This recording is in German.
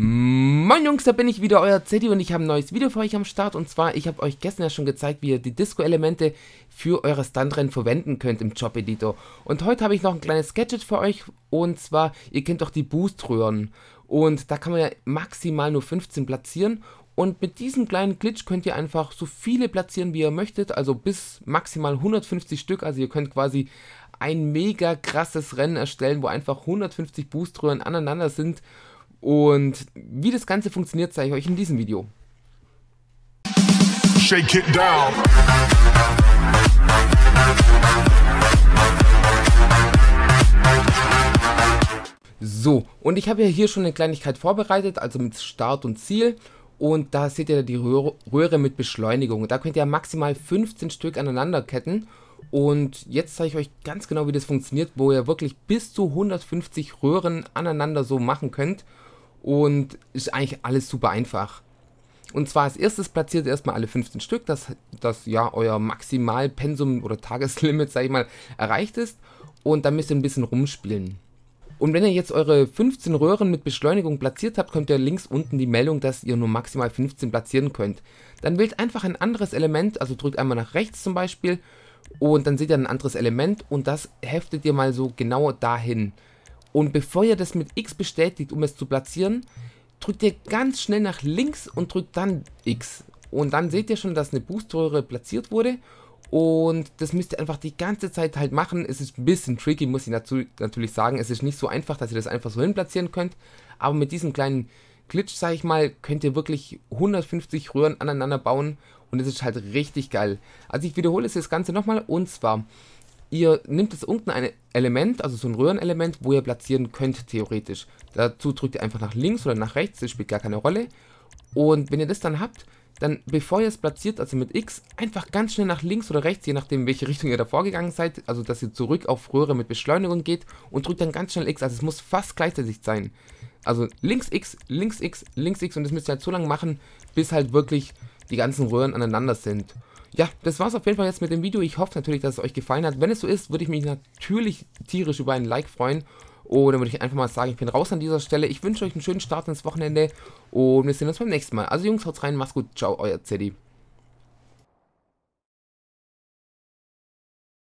Moin Jungs, da bin ich wieder, euer Zeddy und ich habe ein neues Video für euch am Start und zwar, ich habe euch gestern ja schon gezeigt, wie ihr die Disco-Elemente für eure Stuntrennen verwenden könnt im Job-Editor und heute habe ich noch ein kleines Gadget für euch und zwar, ihr kennt doch die Boost-Röhren und da kann man ja maximal nur 15 platzieren und mit diesem kleinen Glitch könnt ihr einfach so viele platzieren, wie ihr möchtet, also bis maximal 150 Stück, also ihr könnt quasi ein mega krasses Rennen erstellen, wo einfach 150 Boost-Röhren aneinander sind und wie das Ganze funktioniert, zeige ich euch in diesem Video. Shake it down. So, und ich habe ja hier schon eine Kleinigkeit vorbereitet, also mit Start und Ziel. Und da seht ihr die Röhre mit Beschleunigung. Da könnt ihr maximal 15 Stück aneinander ketten. Und jetzt zeige ich euch ganz genau, wie das funktioniert, wo ihr wirklich bis zu 150 Röhren aneinander so machen könnt. Und ist eigentlich alles super einfach. Und zwar als erstes platziert ihr erstmal alle 15 Stück, dass, dass ja euer Maximalpensum oder Tageslimit, sag ich mal, erreicht ist. Und dann müsst ihr ein bisschen rumspielen. Und wenn ihr jetzt eure 15 Röhren mit Beschleunigung platziert habt, könnt ihr links unten die Meldung, dass ihr nur maximal 15 platzieren könnt. Dann wählt einfach ein anderes Element, also drückt einmal nach rechts zum Beispiel und dann seht ihr ein anderes Element und das heftet ihr mal so genau dahin. Und bevor ihr das mit X bestätigt, um es zu platzieren, drückt ihr ganz schnell nach links und drückt dann X. Und dann seht ihr schon, dass eine Booströhre platziert wurde. Und das müsst ihr einfach die ganze Zeit halt machen. Es ist ein bisschen tricky, muss ich dazu, natürlich sagen. Es ist nicht so einfach, dass ihr das einfach so hin platzieren könnt. Aber mit diesem kleinen Glitch, sage ich mal, könnt ihr wirklich 150 Röhren aneinander bauen. Und es ist halt richtig geil. Also ich wiederhole es das Ganze nochmal. Und zwar ihr nehmt jetzt irgendein Element, also so ein Röhrenelement, wo ihr platzieren könnt, theoretisch. Dazu drückt ihr einfach nach links oder nach rechts, das spielt gar keine Rolle. Und wenn ihr das dann habt, dann bevor ihr es platziert, also mit X, einfach ganz schnell nach links oder rechts, je nachdem welche Richtung ihr davor gegangen seid, also dass ihr zurück auf Röhre mit Beschleunigung geht und drückt dann ganz schnell X, also es muss fast gleichzeitig sein. Also links X, links X, links X und das müsst ihr halt so lange machen, bis halt wirklich die ganzen Röhren aneinander sind ja, das war es auf jeden Fall jetzt mit dem Video. Ich hoffe natürlich, dass es euch gefallen hat. Wenn es so ist, würde ich mich natürlich tierisch über ein Like freuen. Und dann würde ich einfach mal sagen, ich bin raus an dieser Stelle. Ich wünsche euch einen schönen Start ins Wochenende und wir sehen uns beim nächsten Mal. Also Jungs, haut rein, macht's gut. Ciao, euer Zeddy.